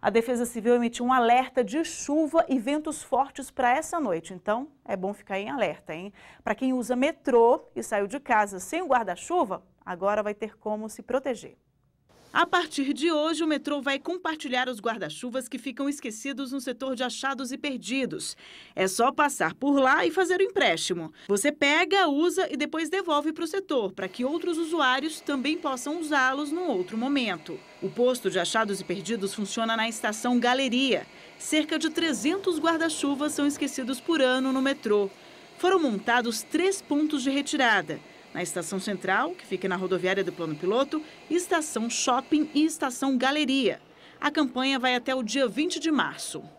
A Defesa Civil emitiu um alerta de chuva e ventos fortes para essa noite, então é bom ficar em alerta, hein? Para quem usa metrô e saiu de casa sem guarda-chuva, agora vai ter como se proteger. A partir de hoje, o metrô vai compartilhar os guarda-chuvas que ficam esquecidos no setor de achados e perdidos. É só passar por lá e fazer o empréstimo. Você pega, usa e depois devolve para o setor, para que outros usuários também possam usá-los num outro momento. O posto de achados e perdidos funciona na estação Galeria. Cerca de 300 guarda-chuvas são esquecidos por ano no metrô. Foram montados três pontos de retirada na Estação Central, que fica na rodoviária do Plano Piloto, Estação Shopping e Estação Galeria. A campanha vai até o dia 20 de março.